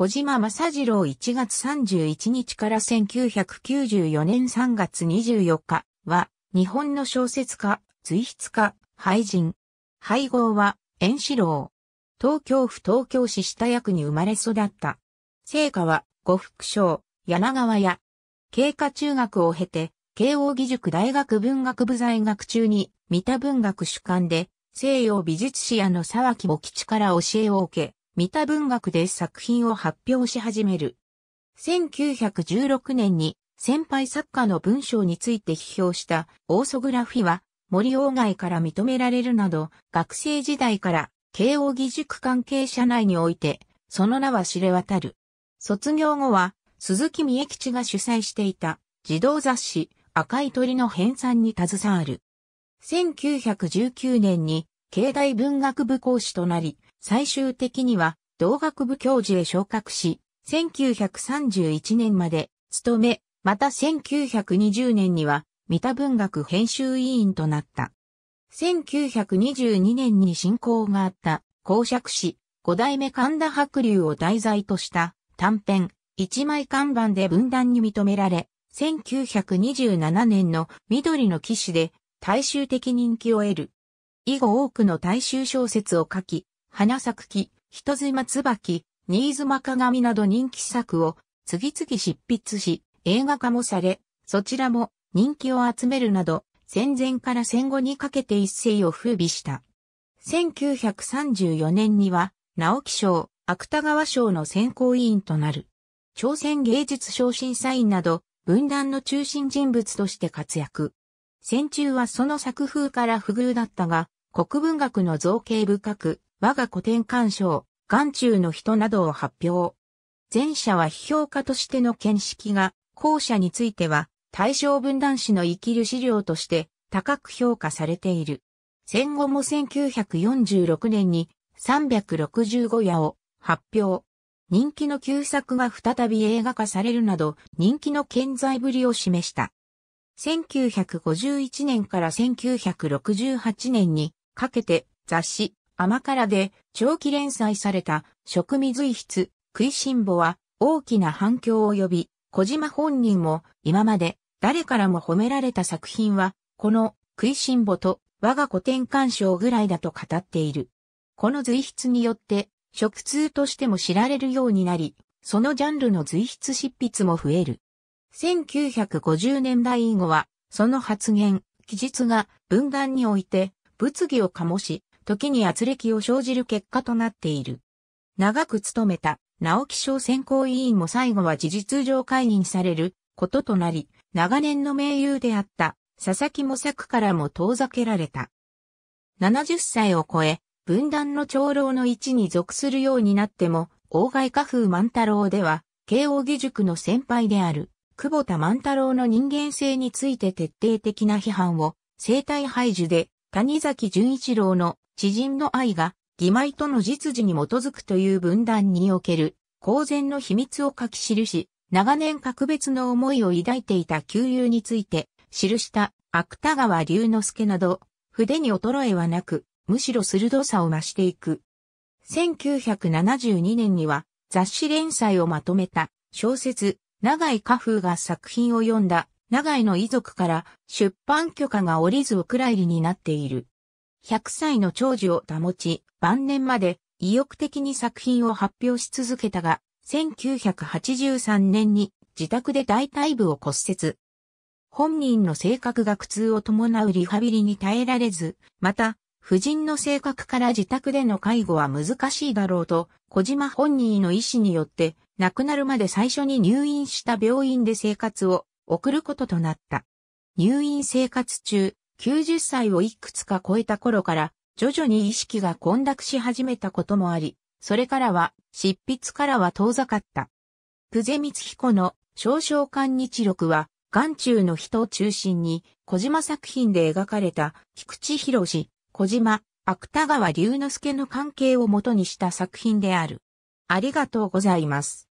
小島正次郎1月31日から1994年3月24日は、日本の小説家、随筆家、俳人。配合は、円志郎。東京府東京市下役に生まれ育った。聖火は、呉服商、柳川屋。経過中学を経て、慶応義塾大学文学部在学中に、三田文学主管で、西洋美術史屋の沢木茂吉から教えを受け、三田文学で作品を発表し始める。1916年に先輩作家の文章について批評したオーソグラフィは森鴎外から認められるなど学生時代から慶応義塾関係者内においてその名は知れ渡る。卒業後は鈴木美恵吉が主催していた児童雑誌赤い鳥の編纂に携わる。1919年に経大文学部講師となり、最終的には同学部教授へ昇格し、1931年まで勤め、また1920年には三田文学編集委員となった。1922年に進行があった公爵士五代目神田白龍を題材とした短編一枚看板で分断に認められ、1927年の緑の騎士で大衆的人気を得る。以後多くの大衆小説を書き、花咲き、木、人妻椿、新妻鏡など人気作を次々執筆し、映画化もされ、そちらも人気を集めるなど、戦前から戦後にかけて一世を風靡した。1934年には、直木賞、芥川賞の選考委員となる。朝鮮芸術賞審査員など、文壇の中心人物として活躍。戦中はその作風から不遇だったが、国文学の造形深く、我が古典鑑賞、眼中の人などを発表。前者は批評家としての見識が、後者については、対象分断史の生きる資料として高く評価されている。戦後も1946年に365夜を発表。人気の旧作が再び映画化されるなど人気の健在ぶりを示した。1951年から1968年にかけて雑誌甘辛で長期連載された食味随筆、食いしんぼは大きな反響を呼び、小島本人も今まで誰からも褒められた作品は、この食いしんぼと我が古典鑑賞ぐらいだと語っている。この随筆によって、食通としても知られるようになり、そのジャンルの随筆執筆も増える。1950年代以後は、その発言、記述が文壇において物議を醸し、時に圧力を生じる結果となっている。長く務めた、直木賞選考委員も最後は事実上解任されることとなり、長年の盟友であった佐々木模作からも遠ざけられた。70歳を超え、分断の長老の一に属するようになっても、大外家風万太郎では、慶応義塾の先輩である、久保田万太郎の人間性について徹底的な批判を、生体排除で、谷崎潤一郎の知人の愛が義妹との実事に基づくという分断における公然の秘密を書き記し、長年格別の思いを抱いていた旧友について記した芥川龍之介など、筆に衰えはなく、むしろ鋭さを増していく。1972年には雑誌連載をまとめた小説、長井家風が作品を読んだ長井の遺族から出版許可が降りずお蔵入りになっている。100歳の長寿を保ち、晩年まで意欲的に作品を発表し続けたが、1983年に自宅で大腿部を骨折。本人の性格が苦痛を伴うリハビリに耐えられず、また、夫人の性格から自宅での介護は難しいだろうと、小島本人の意思によって、亡くなるまで最初に入院した病院で生活を送ることとなった。入院生活中、90歳をいくつか超えた頃から徐々に意識が混濁し始めたこともあり、それからは執筆からは遠ざかった。久世光彦の少々刊日録は、眼中の人を中心に小島作品で描かれた菊池博士、小島、芥川龍之介の関係をもとにした作品である。ありがとうございます。